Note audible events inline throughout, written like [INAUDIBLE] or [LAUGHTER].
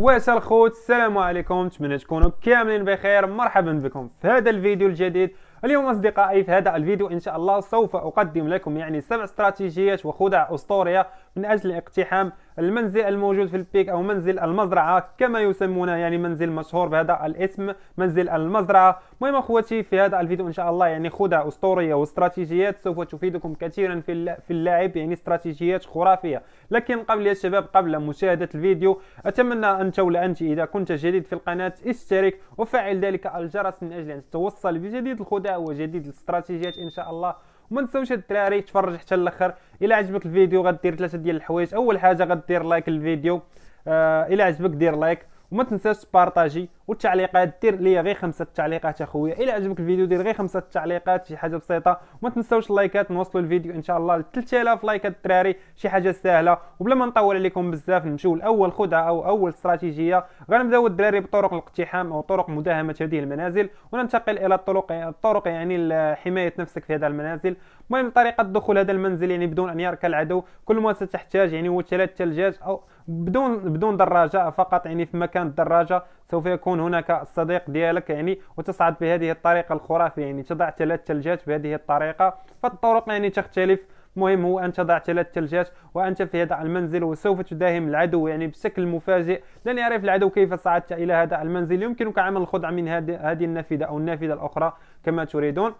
واش الخوت السلام عليكم نتمنى تكونوا كاملين بخير مرحبا بكم في هذا الفيديو الجديد اليوم اصدقائي في هذا الفيديو ان شاء الله سوف اقدم لكم يعني سبع استراتيجيات وخدع اسطوريه من أجل اقتحام المنزل الموجود في البيك أو منزل المزرعة كما يسمونه يعني منزل مشهور بهذا الاسم منزل المزرعة المهم أخوتي في هذا الفيديو إن شاء الله يعني خدع أسطورية واستراتيجيات سوف تفيدكم كثيرا في في اللعب يعني استراتيجيات خرافية لكن قبل يا شباب قبل مشاهدة الفيديو أتمنى أن تولى أنت إذا كنت جديد في القناة اشترك وفعل ذلك الجرس من أجل أن تتوصل بجديد الخدع وجديد الاستراتيجيات إن شاء الله وما تنساوش الدراري تفرج حتى الاخر الى عجبك الفيديو غدير ثلاثه ديال الحوايج اول حاجه غدير لايك للفيديو آه الى عجبك دير لايك وما تنساش تبارطاجي والتعليقات دير ليا غير خمسه تعليقات اخويا الا عجبك الفيديو دير غير خمسه تعليقات شي حاجه بسيطه وما تنساوش اللايكات نوصلوا الفيديو ان شاء الله ل 3000 لايكات الدراري شي حاجه سهله وبلا ما نطول عليكم بزاف نمشيو لاول خدعه او اول استراتيجيه غنبداو الدراري بطرق الاقتحام او طرق مداهمه هذه المنازل وننتقل الى الطرق الطرق يعني حمايه نفسك في هذه المنازل المهم طريقه دخول هذا المنزل يعني بدون ان يرك العدو كل ما ستحتاج يعني هو ثلاث ثلجات او بدون بدون دراجه فقط يعني في مكان الدراجه سوف يكون هناك الصديق ديالك يعني وتصعد بهذه الطريقه الخرافيه يعني تضع ثلاث ثلجات بهذه الطريقه فالطرق يعني تختلف المهم هو ان تضع ثلاث ثلجات وانت في هذا المنزل وسوف تداهم العدو يعني بشكل مفاجئ لن يعرف العدو كيف صعدت الى هذا المنزل يمكنك عمل الخدعه من هذه النافذه او النافذه الاخرى كما تريدون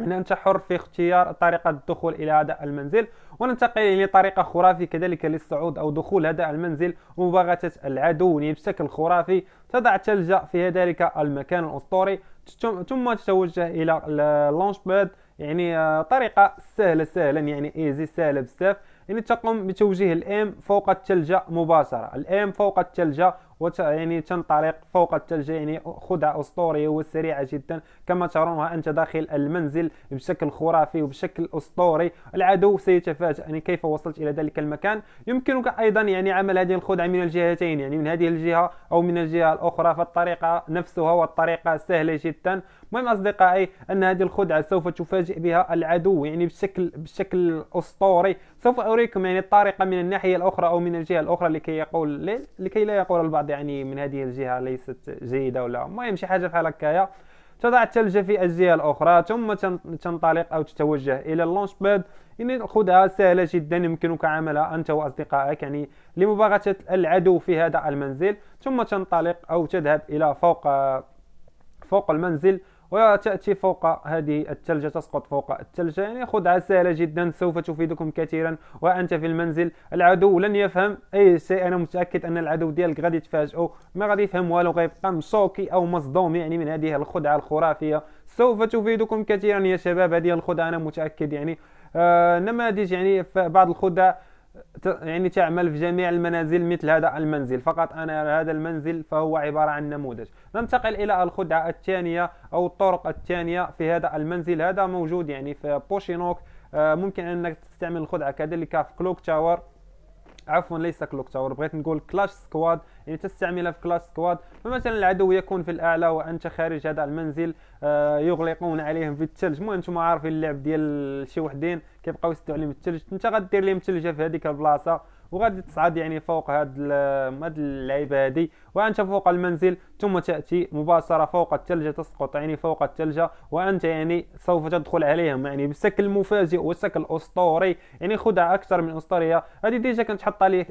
يعني انت حر في اختيار طريقه الدخول الى هذا المنزل وننتقل إلى طريقة خرافي كذلك للصعود أو دخول هذا المنزل ومباغتة العدو بشكل خرافي تضع تلجأ في ذلك المكان الأسطوري ثم تتوجه إلى اللونش باد يعني آه، طريقة سهلة سهلا يعني ايزي سهلة بزاف يعني تقوم بتوجيه الام فوق التلجة مباشرة الام فوق التلجة وت يعني تنطلق فوق الثلج يعني خدعة أسطورية وسريعة جدا كما ترونها أنت داخل المنزل بشكل خرافي وبشكل أسطوري العدو سيتفاجأ يعني كيف وصلت إلى ذلك المكان يمكنك أيضا يعني عمل هذه الخدعة من الجهتين يعني من هذه الجهة أو من الجهة الأخرى فالطريقة نفسها والطريقة سهلة جدا المهم أصدقائي أن هذه الخدعة سوف تفاجئ بها العدو يعني بشكل بشكل أسطوري سوف أريكم يعني الطريقة من الناحية الأخرى أو من الجهة الأخرى لكي يقول لكي لا يقول البعض الارض يعني من هذه الجهه ليست جيده ولا المهم شي حاجه بحال هكايا تضع الثلج في الجهه الاخرى ثم تنطلق او تتوجه الى اللونش باد يعني خذها سهله جدا يمكنك عملها انت واصدقائك يعني لمباغته العدو في هذا المنزل ثم تنطلق او تذهب الى فوق فوق المنزل وتأتي فوق هذه الثلجة تسقط فوق الثلجة يعني خدعة سهلة جدا سوف تفيدكم كثيرا وأنت في المنزل العدو لن يفهم أي شيء أنا متأكد أن العدو ديالك غادي يتفاجئوا ما غادي يفهم والو غيبقى مشوكي أو مصدوم يعني من هذه الخدعة الخرافية سوف تفيدكم كثيرا يا شباب هذه الخدعة أنا متأكد يعني آه نماذج يعني بعض الخدع يعني تعمل في جميع المنازل مثل هذا المنزل فقط أنا هذا المنزل فهو عبارة عن نموذج ننتقل إلى الخدعة الثانية أو الطرق الثانية في هذا المنزل هذا موجود يعني في بوشينوك آه، ممكن أنك تستعمل الخدعة كذلك في كلوك تاور عفوا ليس كلوك تاور بغيت نقول كلاش سكواد آه يعني تستعملها في كلاس سكواد فمثلا العدو يكون في الاعلى وانت خارج هذا المنزل آه، يغلقون عليهم في الثلج المهم نتوما عارفين اللعب ديال شي وحدين كيبقاو يسدوا عليهم الثلج انت غدير لهم ثلجه في هذيك البلاصه وغادي تصعد يعني فوق هاد هاد اللعيبه هادي وانت فوق المنزل ثم تاتي مباشره فوق الثلجه تسقط يعني فوق الثلجه وانت يعني سوف تدخل عليهم يعني بشكل مفاجئ وشكل اسطوري يعني خدعه اكثر من اسطوريه هذه ديجا كنت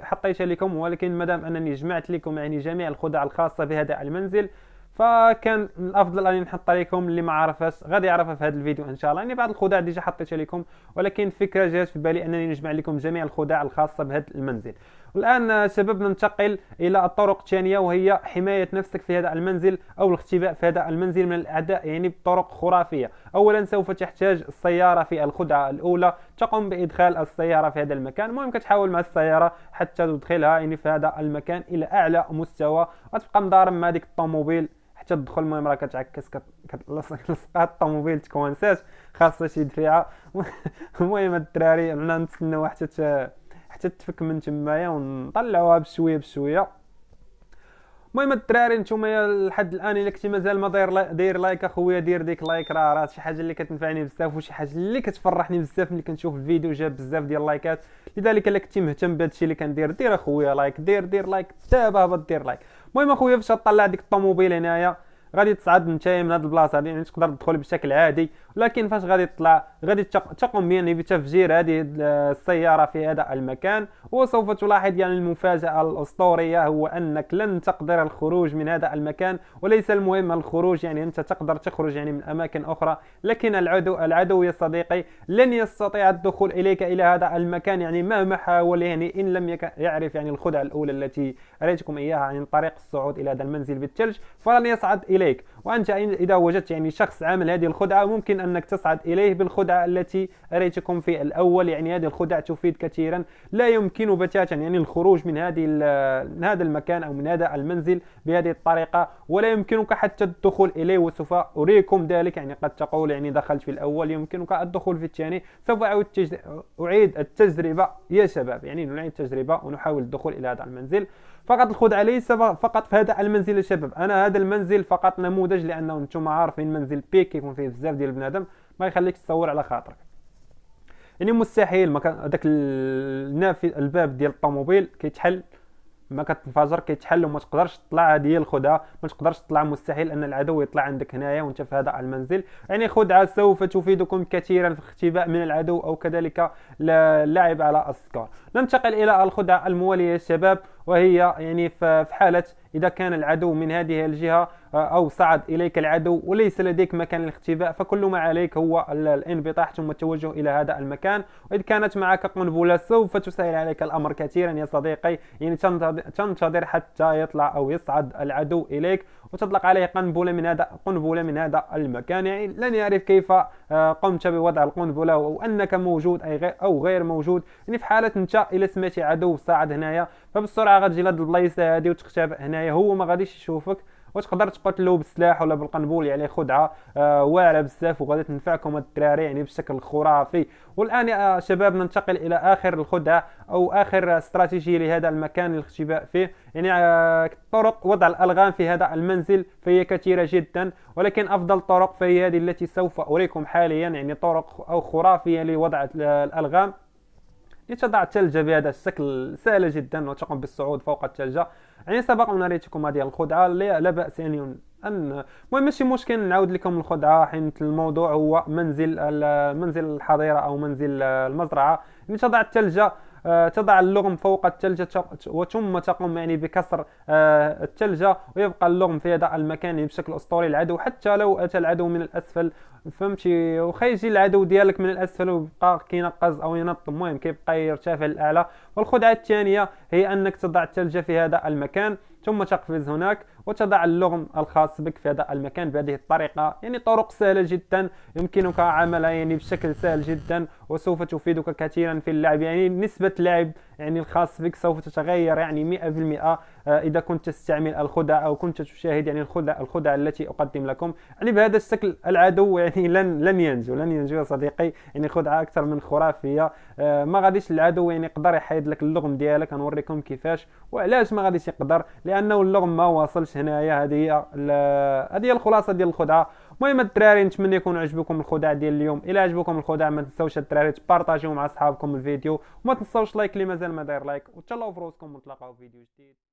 حطيتها لكم ولكن مادام انني جمعت لكم لكم يعني جميع الخدع الخاصه بهذا المنزل فكان من الافضل اني نحطها لكم اللي ما عرفهاش غادي يعرفها في هذا الفيديو ان شاء الله يعني بعض الخدع ديجا حطيتها لكم ولكن فكره جات في بالي انني نجمع لكم جميع الخدع الخاصه بهذا المنزل الان شباب ننتقل الى الطرق الثانيه وهي حمايه نفسك في هذا المنزل او الاختباء في هذا المنزل من الاعداء يعني بطرق خرافيه اولا سوف تحتاج السياره في الخدعه الاولى تقوم بادخال السياره في هذا المكان المهم كتحاول مع السياره حتى تدخلها يعني في هذا المكان الى اعلى مستوى غتبقى مضارب مع ديك الطوموبيل حتى تدخل المهم راه كتعكس كتلصقها [LAUGHS] الطوموبيل تكونسات خاصها شي دفيعه [LAUGHS] المهم الدراري حنا نتسناو حتى حتى تفك من تمايا ونطلعوها بشويه بشويه المهم الدراري نتوما لحد الان الا كنتي مازال ما داير داير لايك اخويا دير ديك لايك راه راه شي حاجه اللي كتنفعني بزاف وشي حاجه اللي كتفرحني بزاف ملي كنشوف الفيديو جاب بزاف ديال اللايكات لذلك الا كنتي مهتم بهذا الشيء اللي كندير دير اخويا لايك دير دير لايك دابا دير لايك المهم اخويا فاش طلع ديك الطوموبيل هنايا غادي تصعد نتايا من هاد البلاصه هادي يعني تقدر تدخل بشكل عادي ولكن فاش غادي تطلع غادي تقوم يعني بتفجير هذه السياره في هذا المكان وسوف تلاحظ يعني المفاجاه الاسطوريه هو انك لن تقدر الخروج من هذا المكان وليس المهم الخروج يعني انت تقدر تخرج يعني من اماكن اخرى لكن العدو العدو يا صديقي لن يستطيع الدخول اليك الى هذا المكان يعني مهما حاول يعني ان لم يعرف يعني الخدعه الاولى التي اريتكم اياها عن طريق الصعود الى هذا المنزل بالثلج فلن يصعد إليك إليك وأنت إذا وجدت يعني شخص عامل هذه الخدعة ممكن أنك تصعد إليه بالخدعة التي أريتكم في الأول يعني هذه الخدع تفيد كثيرا لا يمكن بتاتا يعني الخروج من هذه من هذا المكان أو من هذا المنزل بهذه الطريقة ولا يمكنك حتى الدخول إليه وسوف أريكم ذلك يعني قد تقول يعني دخلت في الأول يمكنك الدخول في الثاني سوف أعود أعيد التجربة يا شباب يعني نعيد التجربة ونحاول الدخول إلى هذا المنزل فقط الخدعة ليس فقط في هذا المنزل يا شباب أنا هذا المنزل فقط فقط نموذج لانه نتوما عارفين منزل بيك كيكون فيه بزاف ديال البنادم ما يخليكش تصور على خاطرك يعني مستحيل ما كان داك النافذ الباب ديال الطوموبيل كيتحل ما كتنفجر كيتحل وما تقدرش تطلع هذه هي الخدعه ما تقدرش تطلع مستحيل ان العدو يطلع عندك هنايا وانت في هذا المنزل يعني خدعه سوف تفيدكم كثيرا في الاختباء من العدو او كذلك اللعب على السكور ننتقل الى الخدعه المواليه يا شباب وهي يعني في حالة إذا كان العدو من هذه الجهة آه، أو صعد إليك العدو وليس لديك مكان الاختباء فكل ما عليك هو الانبطاح ثم التوجه إلى هذا المكان وإذا كانت معك قنبلة سوف تسهل عليك الأمر كثيرا يا صديقي يعني تنتظر حتى يطلع أو يصعد العدو إليك وتطلق عليه قنبلة من هذا قنبلة من هذا المكان يعني لن يعرف كيف آه، قمت بوضع القنبلة وأنك موجود أو غير موجود يعني في حالة أنت إلى سمعتي عدو صعد هنايا فبالسرعة غتجي لهاد البلايصه هادي وتختفى هنايا هو ما غاديش يشوفك وتقدر تقتلو بالسلاح ولا بالقنبول يعني خدعه آه واعره بزاف وغادي تنفعكم الدراري يعني بشكل خرافي والان يا شباب ننتقل الى اخر الخدعه او اخر استراتيجيه لهذا المكان للاختباء فيه يعني آه طرق وضع الالغام في هذا المنزل فهي كثيره جدا ولكن افضل طرق فهي هذه التي سوف اريكم حاليا يعني طرق او خرافيه لوضع الالغام لتضع الثلج بهذا الشكل سهل جدا وتقوم بالصعود فوق الثلج يعني سبق أن أريتكم هذه الخدعة لا بأس يعني ان المهم ماشي مشكل نعاود لكم الخدعه حيت الموضوع هو منزل منزل الحظيره او منزل المزرعه اللي الثلج آه، تضع اللغم فوق الثلجة وثم تقوم يعني بكسر آه، الثلجة ويبقى اللغم في هذا المكان بشكل أسطوري العدو حتى لو أتى العدو من الأسفل فهمتي وخا يجي العدو ديالك من الأسفل ويبقى كينقز أو ينط المهم كيبقى يرتفع للأعلى والخدعة الثانية هي أنك تضع الثلجة في هذا المكان ثم تقفز هناك وتضع اللغم الخاص بك في هذا المكان بهذه الطريقة يعني طرق سهلة جدا يمكنك عملها يعني بشكل سهل جدا وسوف تفيدك كثيرا في اللعب يعني نسبة لعب يعني الخاص بك سوف تتغير يعني 100% آه، اذا كنت تستعمل الخدع او كنت تشاهد يعني الخدع الخدع التي اقدم لكم يعني بهذا الشكل العدو يعني لن لن ينجو لن ينجو يا صديقي يعني خدعه اكثر من خرافيه آه، ما غاديش العدو يعني يقدر يحيد لك اللغم ديالك غنوريكم كيفاش وعلاش ما غاديش يقدر لانه اللغم ما واصلش هنايا هذه هي هذه الخلاصه ديال الخدعه المهم الدراري نتمنى يكون عجبكم الخداع ديال اليوم الى عجبكم الخداع ما تنساوش الدراري تبارطاجيو مع صحابكم الفيديو وما تنساوش لايك اللي مازال ما داير لايك وتهلاو في روسكم ونتلاقاو في فيديو جديد